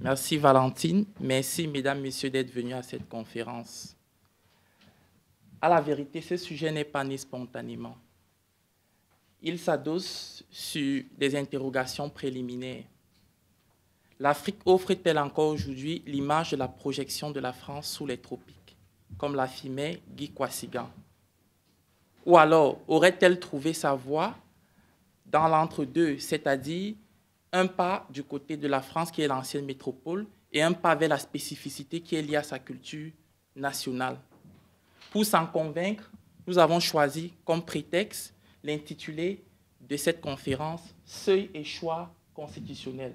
Merci Valentine. Merci mesdames, messieurs d'être venus à cette conférence. À la vérité, ce sujet n'est pas né spontanément. Il s'adosse sur des interrogations préliminaires. L'Afrique offre-t-elle encore aujourd'hui l'image de la projection de la France sous les tropiques, comme l'affirmait Guy Kwasigan Ou alors, aurait-elle trouvé sa voie dans l'entre-deux, c'est-à-dire un pas du côté de la France, qui est l'ancienne métropole, et un pas vers la spécificité qui est liée à sa culture nationale. Pour s'en convaincre, nous avons choisi comme prétexte l'intitulé de cette conférence Seuil et choix constitutionnel.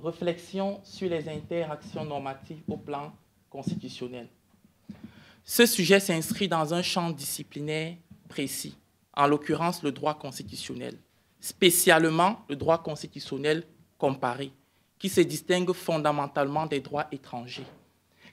Réflexion sur les interactions normatives au plan constitutionnel. Ce sujet s'inscrit dans un champ disciplinaire précis, en l'occurrence le droit constitutionnel spécialement le droit constitutionnel comparé, qui se distingue fondamentalement des droits étrangers.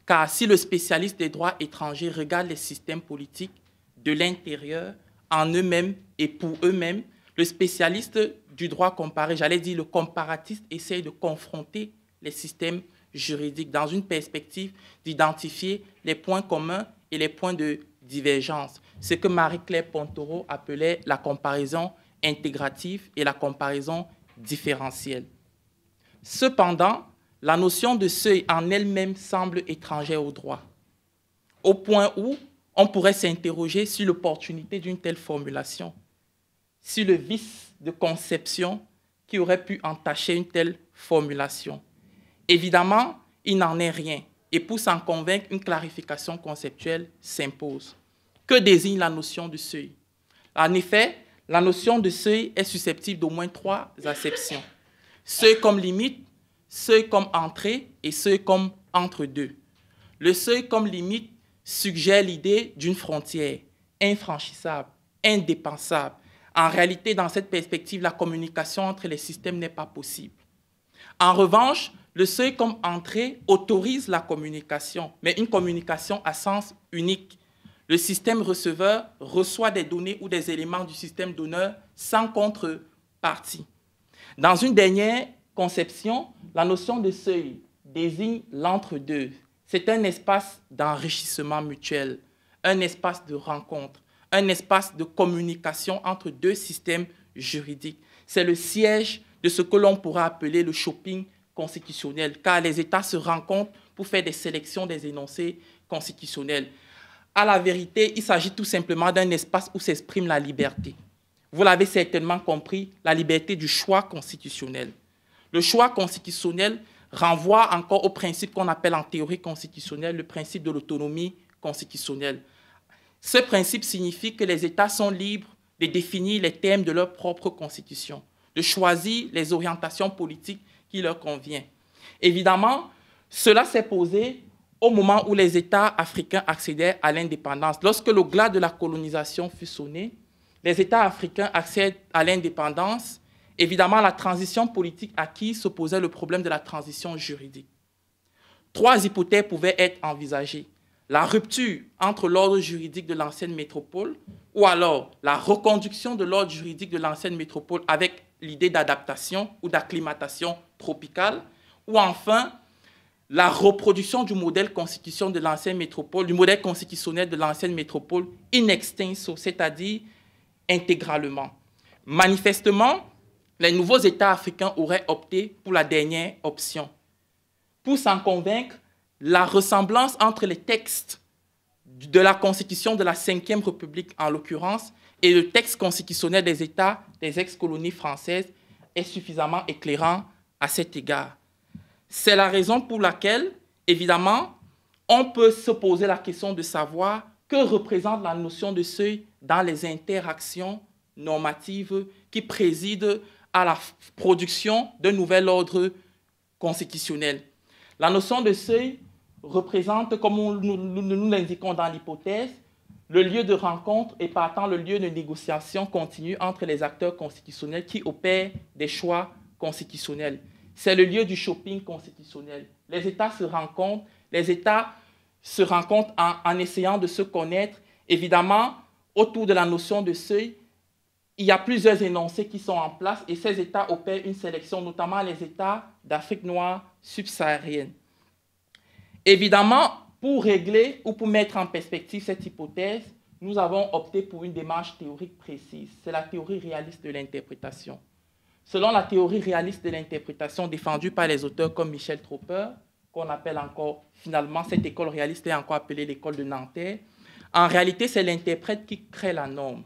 Car si le spécialiste des droits étrangers regarde les systèmes politiques de l'intérieur, en eux-mêmes et pour eux-mêmes, le spécialiste du droit comparé, j'allais dire le comparatiste, essaye de confronter les systèmes juridiques dans une perspective d'identifier les points communs et les points de divergence. Ce que Marie-Claire Pontoro appelait la comparaison intégrative et la comparaison différentielle. Cependant, la notion de seuil en elle-même semble étrangère au droit, au point où on pourrait s'interroger sur l'opportunité d'une telle formulation, sur le vice de conception qui aurait pu entacher une telle formulation. Évidemment, il n'en est rien, et pour s'en convaincre, une clarification conceptuelle s'impose. Que désigne la notion de seuil En effet, la notion de seuil est susceptible d'au moins trois acceptions. Seuil comme limite, seuil comme entrée et seuil comme entre-deux. Le seuil comme limite suggère l'idée d'une frontière infranchissable, indépensable. En réalité, dans cette perspective, la communication entre les systèmes n'est pas possible. En revanche, le seuil comme entrée autorise la communication, mais une communication à sens unique, le système receveur reçoit des données ou des éléments du système donneur sans contrepartie. Dans une dernière conception, la notion de seuil désigne l'entre-deux. C'est un espace d'enrichissement mutuel, un espace de rencontre, un espace de communication entre deux systèmes juridiques. C'est le siège de ce que l'on pourra appeler le shopping constitutionnel, car les États se rencontrent pour faire des sélections des énoncés constitutionnels. À la vérité, il s'agit tout simplement d'un espace où s'exprime la liberté. Vous l'avez certainement compris, la liberté du choix constitutionnel. Le choix constitutionnel renvoie encore au principe qu'on appelle en théorie constitutionnelle le principe de l'autonomie constitutionnelle. Ce principe signifie que les États sont libres de définir les thèmes de leur propre constitution, de choisir les orientations politiques qui leur conviennent. Évidemment, cela s'est posé au moment où les États africains accédaient à l'indépendance. Lorsque le glas de la colonisation fut sonné, les États africains accèdent à l'indépendance. Évidemment, la transition politique à qui se posait le problème de la transition juridique. Trois hypothèses pouvaient être envisagées. La rupture entre l'ordre juridique de l'ancienne métropole ou alors la reconduction de l'ordre juridique de l'ancienne métropole avec l'idée d'adaptation ou d'acclimatation tropicale, ou enfin la reproduction du modèle constitutionnel de l'ancienne métropole, du modèle constitutionnel de l'ancienne métropole in extenso, c'est-à-dire intégralement. Manifestement, les nouveaux États africains auraient opté pour la dernière option. Pour s'en convaincre, la ressemblance entre les textes de la Constitution de la Ve République, en l'occurrence, et le texte constitutionnel des États des ex-colonies françaises est suffisamment éclairant à cet égard. C'est la raison pour laquelle, évidemment, on peut se poser la question de savoir que représente la notion de seuil dans les interactions normatives qui président à la production d'un nouvel ordre constitutionnel. La notion de seuil représente, comme nous, l'indiquons dans l'hypothèse, le lieu de rencontre et partant le lieu de négociation continue entre les acteurs constitutionnels qui opèrent des choix constitutionnels. C'est le lieu du shopping constitutionnel. Les États se rencontrent, les États se rencontrent en, en essayant de se connaître. Évidemment, autour de la notion de seuil, il y a plusieurs énoncés qui sont en place et ces États opèrent une sélection, notamment les États d'Afrique noire subsaharienne. Évidemment, pour régler ou pour mettre en perspective cette hypothèse, nous avons opté pour une démarche théorique précise. C'est la théorie réaliste de l'interprétation. Selon la théorie réaliste de l'interprétation défendue par les auteurs comme Michel Tropper, qu'on appelle encore finalement cette école réaliste et encore appelée l'école de Nanterre, en réalité c'est l'interprète qui crée la norme.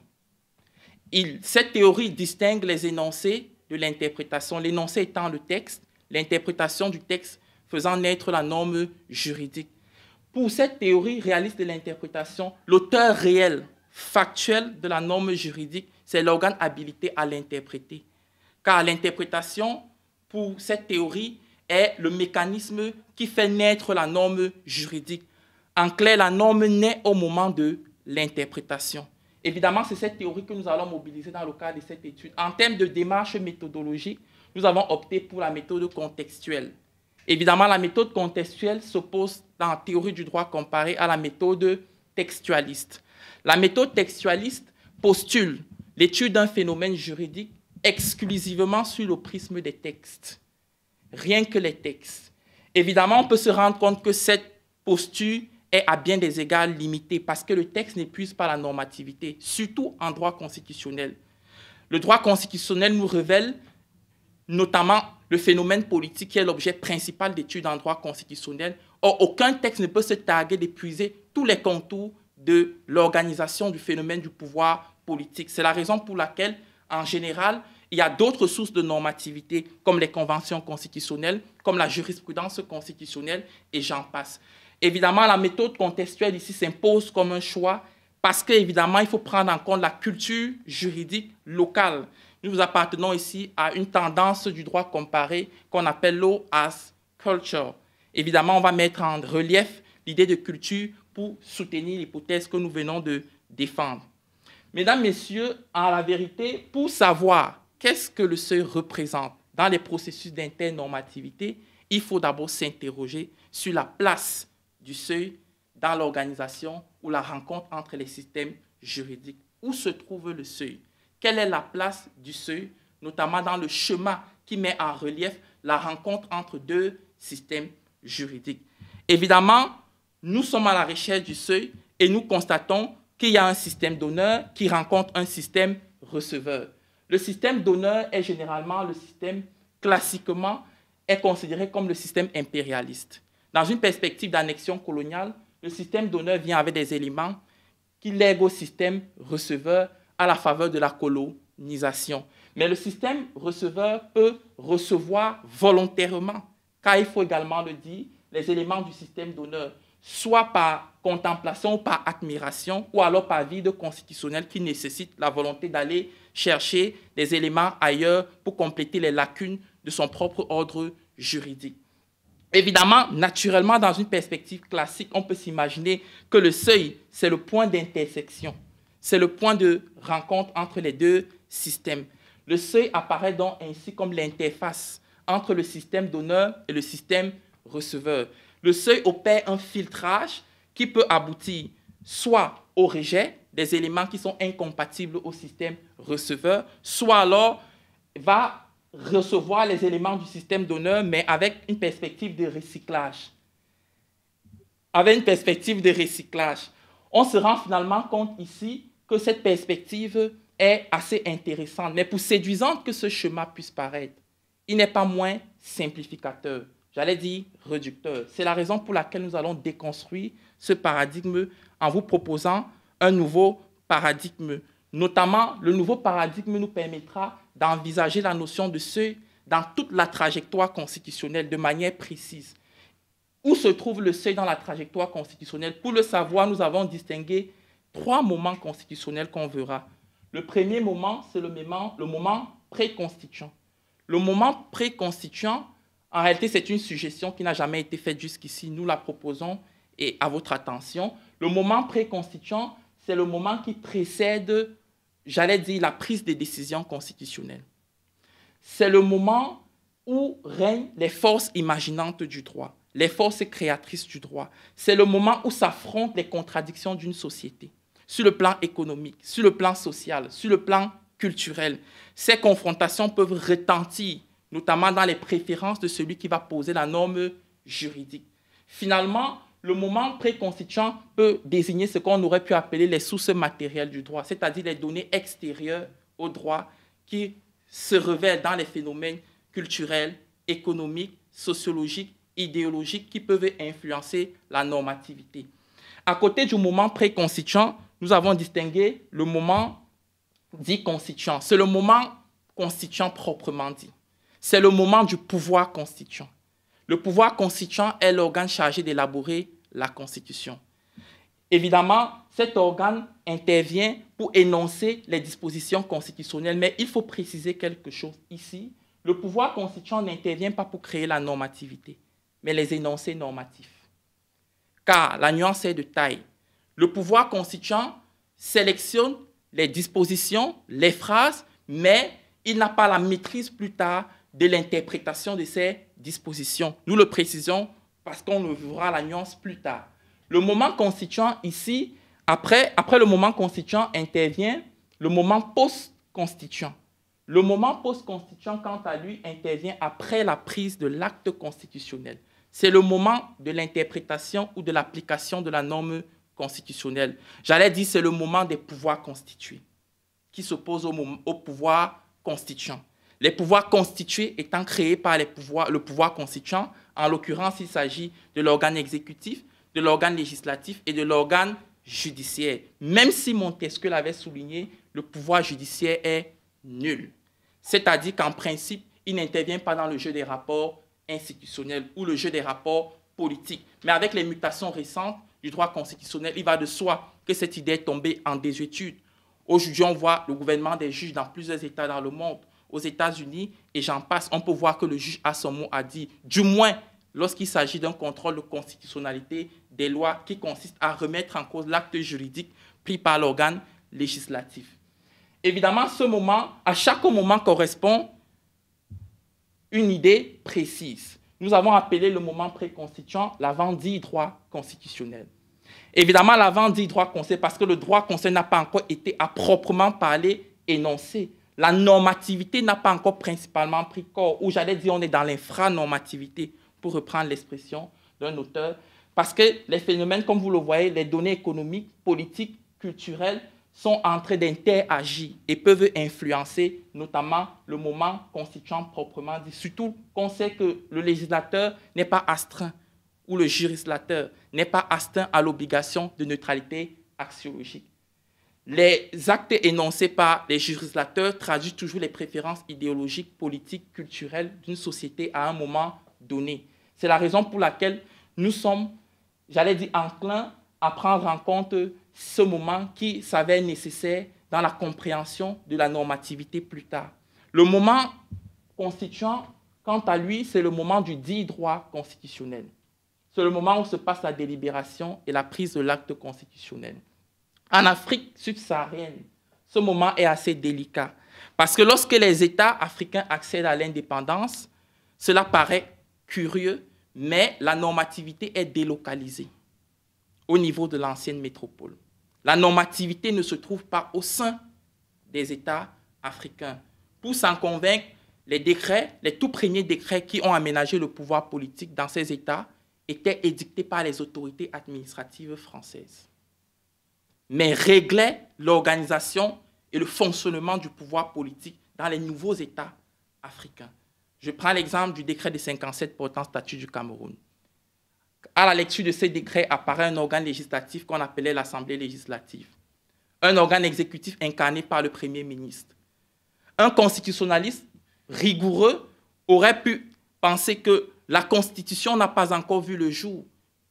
cette théorie distingue les énoncés de l'interprétation, l'énoncé étant le texte, l'interprétation du texte faisant naître la norme juridique. Pour cette théorie réaliste de l'interprétation, l'auteur réel, factuel de la norme juridique, c'est l'organe habilité à l'interpréter car l'interprétation pour cette théorie est le mécanisme qui fait naître la norme juridique. En clair, la norme naît au moment de l'interprétation. Évidemment, c'est cette théorie que nous allons mobiliser dans le cadre de cette étude. En termes de démarche méthodologique, nous avons opté pour la méthode contextuelle. Évidemment, la méthode contextuelle s'oppose dans théorie du droit comparé à la méthode textualiste. La méthode textualiste postule l'étude d'un phénomène juridique exclusivement sur le prisme des textes, rien que les textes. Évidemment, on peut se rendre compte que cette posture est à bien des égards limitée parce que le texte n'épuise pas la normativité, surtout en droit constitutionnel. Le droit constitutionnel nous révèle notamment le phénomène politique qui est l'objet principal d'études en droit constitutionnel. Or, aucun texte ne peut se targuer d'épuiser tous les contours de l'organisation du phénomène du pouvoir politique. C'est la raison pour laquelle, en général, il y a d'autres sources de normativité, comme les conventions constitutionnelles, comme la jurisprudence constitutionnelle, et j'en passe. Évidemment, la méthode contextuelle ici s'impose comme un choix parce qu'évidemment, il faut prendre en compte la culture juridique locale. Nous appartenons ici à une tendance du droit comparé qu'on appelle law as culture. Évidemment, on va mettre en relief l'idée de culture pour soutenir l'hypothèse que nous venons de défendre. Mesdames, Messieurs, en la vérité, pour savoir qu'est-ce que le seuil représente Dans les processus d'internormativité, il faut d'abord s'interroger sur la place du seuil dans l'organisation ou la rencontre entre les systèmes juridiques. Où se trouve le seuil Quelle est la place du seuil, notamment dans le chemin qui met en relief la rencontre entre deux systèmes juridiques Évidemment, nous sommes à la recherche du seuil et nous constatons qu'il y a un système donneur qui rencontre un système receveur. Le système d'honneur est généralement le système classiquement est considéré comme le système impérialiste. Dans une perspective d'annexion coloniale, le système d'honneur vient avec des éléments qui lèguent au système receveur à la faveur de la colonisation. Mais le système receveur peut recevoir volontairement, car il faut également le dire, les éléments du système d'honneur soit par contemplation ou par admiration, ou alors par vide constitutionnel qui nécessite la volonté d'aller chercher des éléments ailleurs pour compléter les lacunes de son propre ordre juridique. Évidemment, naturellement, dans une perspective classique, on peut s'imaginer que le seuil, c'est le point d'intersection, c'est le point de rencontre entre les deux systèmes. Le seuil apparaît donc ainsi comme l'interface entre le système donneur et le système receveur le seuil opère un filtrage qui peut aboutir soit au rejet des éléments qui sont incompatibles au système receveur, soit alors va recevoir les éléments du système donneur, mais avec une perspective de recyclage. Avec une perspective de recyclage. On se rend finalement compte ici que cette perspective est assez intéressante, mais pour séduisante que ce chemin puisse paraître, il n'est pas moins simplificateur j'allais dire réducteur. C'est la raison pour laquelle nous allons déconstruire ce paradigme en vous proposant un nouveau paradigme. Notamment, le nouveau paradigme nous permettra d'envisager la notion de seuil dans toute la trajectoire constitutionnelle de manière précise. Où se trouve le seuil dans la trajectoire constitutionnelle Pour le savoir, nous avons distingué trois moments constitutionnels qu'on verra. Le premier moment, c'est le moment, le moment préconstituant. Le moment préconstituant en réalité, c'est une suggestion qui n'a jamais été faite jusqu'ici. Nous la proposons et à votre attention. Le moment préconstituant, c'est le moment qui précède, j'allais dire, la prise des décisions constitutionnelles. C'est le moment où règnent les forces imaginantes du droit, les forces créatrices du droit. C'est le moment où s'affrontent les contradictions d'une société, sur le plan économique, sur le plan social, sur le plan culturel. Ces confrontations peuvent retentir notamment dans les préférences de celui qui va poser la norme juridique. Finalement, le moment préconstituant peut désigner ce qu'on aurait pu appeler les sources matérielles du droit, c'est-à-dire les données extérieures au droit qui se révèlent dans les phénomènes culturels, économiques, sociologiques, idéologiques qui peuvent influencer la normativité. À côté du moment préconstituant, nous avons distingué le moment dit constituant. C'est le moment constituant proprement dit c'est le moment du pouvoir constituant. Le pouvoir constituant est l'organe chargé d'élaborer la Constitution. Évidemment, cet organe intervient pour énoncer les dispositions constitutionnelles, mais il faut préciser quelque chose ici. Le pouvoir constituant n'intervient pas pour créer la normativité, mais les énoncés normatifs. Car la nuance est de taille. Le pouvoir constituant sélectionne les dispositions, les phrases, mais il n'a pas la maîtrise plus tard de l'interprétation de ces dispositions. Nous le précisons parce qu'on le verra la nuance plus tard. Le moment constituant ici, après, après le moment constituant intervient le moment post-constituant. Le moment post-constituant, quant à lui, intervient après la prise de l'acte constitutionnel. C'est le moment de l'interprétation ou de l'application de la norme constitutionnelle. J'allais dire, c'est le moment des pouvoirs constitués qui s'opposent au, au pouvoir constituant. Les pouvoirs constitués étant créés par les pouvoirs, le pouvoir constituant, en l'occurrence, il s'agit de l'organe exécutif, de l'organe législatif et de l'organe judiciaire. Même si Montesquieu l'avait souligné, le pouvoir judiciaire est nul. C'est-à-dire qu'en principe, il n'intervient pas dans le jeu des rapports institutionnels ou le jeu des rapports politiques. Mais avec les mutations récentes du droit constitutionnel, il va de soi que cette idée est tombée en désuétude. Aujourd'hui, on voit le gouvernement des juges dans plusieurs États dans le monde aux États-Unis, et j'en passe, on peut voir que le juge a son mot à dire, du moins lorsqu'il s'agit d'un contrôle de constitutionnalité des lois qui consiste à remettre en cause l'acte juridique pris par l'organe législatif. Évidemment, ce moment, à chaque moment correspond une idée précise. Nous avons appelé le moment préconstituant l'avant-dit droit constitutionnel. Évidemment, l'avant-dit droit conseil, parce que le droit conseil n'a pas encore été à proprement parler énoncé la normativité n'a pas encore principalement pris corps, ou j'allais dire on est dans l'infranormativité, pour reprendre l'expression d'un auteur, parce que les phénomènes, comme vous le voyez, les données économiques, politiques, culturelles, sont en train d'interagir et peuvent influencer notamment le moment constituant proprement dit, surtout qu'on sait que le législateur n'est pas astreint ou le législateur n'est pas astreint à l'obligation de neutralité axiologique. Les actes énoncés par les législateurs traduisent toujours les préférences idéologiques, politiques, culturelles d'une société à un moment donné. C'est la raison pour laquelle nous sommes, j'allais dire, enclins à prendre en compte ce moment qui s'avère nécessaire dans la compréhension de la normativité plus tard. Le moment constituant, quant à lui, c'est le moment du dit droit constitutionnel. C'est le moment où se passe la délibération et la prise de l'acte constitutionnel en Afrique subsaharienne, ce moment est assez délicat. Parce que lorsque les États africains accèdent à l'indépendance, cela paraît curieux, mais la normativité est délocalisée au niveau de l'ancienne métropole. La normativité ne se trouve pas au sein des États africains. Pour s'en convaincre, les décrets, les tout premiers décrets qui ont aménagé le pouvoir politique dans ces États étaient édictés par les autorités administratives françaises mais réglait l'organisation et le fonctionnement du pouvoir politique dans les nouveaux États africains. Je prends l'exemple du décret de 57 portant statut du Cameroun. À la lecture de ce décret apparaît un organe législatif qu'on appelait l'Assemblée législative, un organe exécutif incarné par le Premier ministre. Un constitutionnaliste rigoureux aurait pu penser que la Constitution n'a pas encore vu le jour,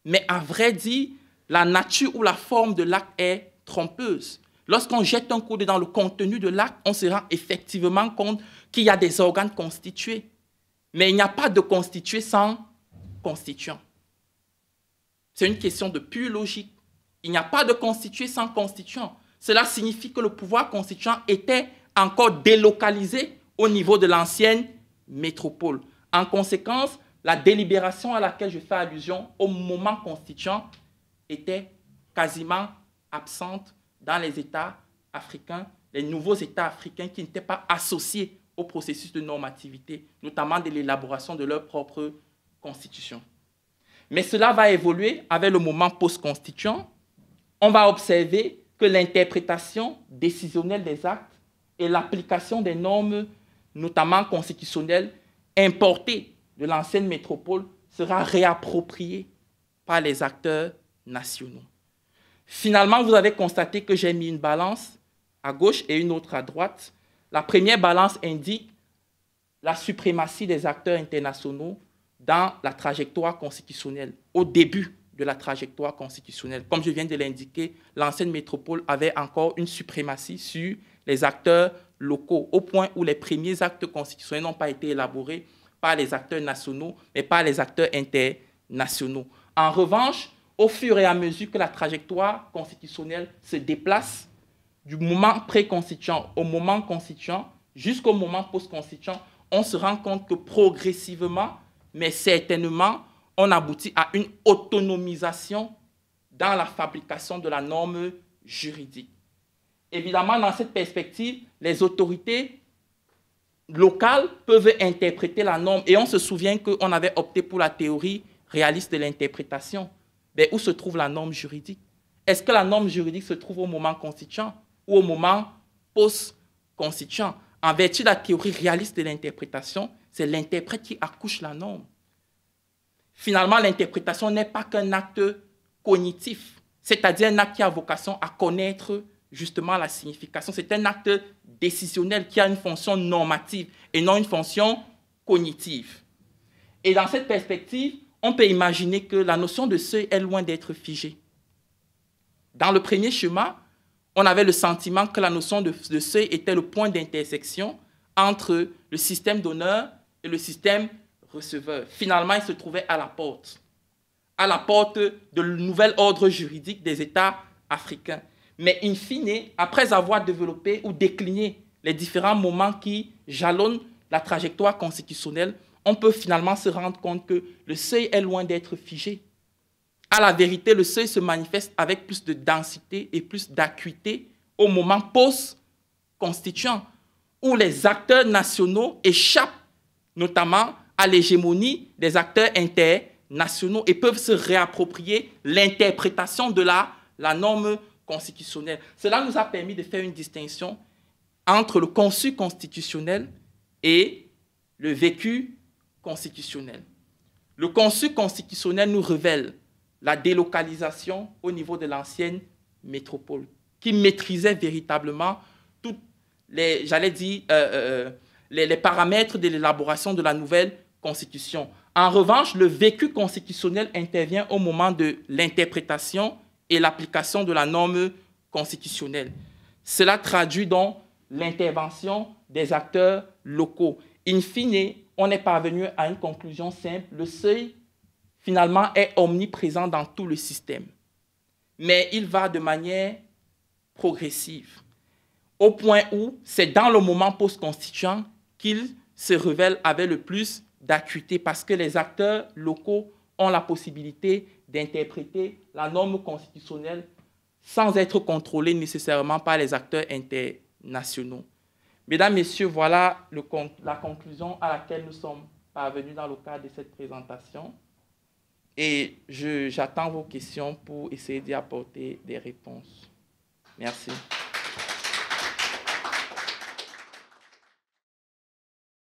mais à vrai dire, la nature ou la forme de l'acte est trompeuse. Lorsqu'on jette un coup de dans le contenu de l'acte, on se rend effectivement compte qu'il y a des organes constitués. Mais il n'y a pas de constitué sans constituant. C'est une question de pure logique. Il n'y a pas de constitué sans constituant. Cela signifie que le pouvoir constituant était encore délocalisé au niveau de l'ancienne métropole. En conséquence, la délibération à laquelle je fais allusion au moment constituant était quasiment absente dans les États africains, les nouveaux États africains qui n'étaient pas associés au processus de normativité, notamment de l'élaboration de leur propre constitution. Mais cela va évoluer avec le moment post-constituant. On va observer que l'interprétation décisionnelle des actes et l'application des normes, notamment constitutionnelles, importées de l'ancienne métropole, sera réappropriée par les acteurs nationaux. Finalement, vous avez constaté que j'ai mis une balance à gauche et une autre à droite. La première balance indique la suprématie des acteurs internationaux dans la trajectoire constitutionnelle, au début de la trajectoire constitutionnelle. Comme je viens de l'indiquer, l'ancienne métropole avait encore une suprématie sur les acteurs locaux, au point où les premiers actes constitutionnels n'ont pas été élaborés par les acteurs nationaux, mais par les acteurs internationaux. En revanche, au fur et à mesure que la trajectoire constitutionnelle se déplace du moment pré-constituant au moment constituant jusqu'au moment post-constituant, on se rend compte que progressivement, mais certainement, on aboutit à une autonomisation dans la fabrication de la norme juridique. Évidemment, dans cette perspective, les autorités locales peuvent interpréter la norme. Et on se souvient qu'on avait opté pour la théorie réaliste de l'interprétation. Mais ben, où se trouve la norme juridique Est-ce que la norme juridique se trouve au moment constituant ou au moment post-constituant En vertu de la théorie réaliste de l'interprétation, c'est l'interprète qui accouche la norme. Finalement, l'interprétation n'est pas qu'un acte cognitif, c'est-à-dire un acte qui a vocation à connaître justement la signification. C'est un acte décisionnel qui a une fonction normative et non une fonction cognitive. Et dans cette perspective, on peut imaginer que la notion de seuil est loin d'être figée. Dans le premier schéma, on avait le sentiment que la notion de, seuil était le point d'intersection entre le système donneur et le système receveur. Finalement, il se trouvait à la porte, à la porte du nouvel ordre juridique des États africains. Mais in fine, après avoir développé ou décliné les différents moments qui jalonnent la trajectoire constitutionnelle, on peut finalement se rendre compte que le seuil est loin d'être figé. À la vérité, le seuil se manifeste avec plus de densité et plus d'acuité au moment post-constituant, où les acteurs nationaux échappent notamment à l'hégémonie des acteurs internationaux et peuvent se réapproprier l'interprétation de la, norme constitutionnelle. Cela nous a permis de faire une distinction entre le conçu constitutionnel et le vécu constitutionnel. Le conçu constitutionnel nous révèle la délocalisation au niveau de l'ancienne métropole, qui maîtrisait véritablement tous les, j'allais dire, euh, euh, euh, les paramètres de l'élaboration de la nouvelle constitution. En revanche, le vécu constitutionnel intervient au moment de l'interprétation et l'application de la norme constitutionnelle. Cela traduit donc l'intervention des acteurs locaux In fine, on est parvenu à une conclusion simple. Le seuil, finalement, est omniprésent dans tout le système. Mais il va de manière progressive, au point où c'est dans le moment post-constituant qu'il se révèle avec le plus d'acuité, parce que les acteurs locaux ont la possibilité d'interpréter la norme constitutionnelle sans être contrôlés nécessairement par les acteurs internationaux. Mesdames, Messieurs, voilà la conclusion à laquelle nous sommes parvenus dans le cadre de cette présentation. Et j'attends vos questions pour essayer d'y apporter des réponses. Merci.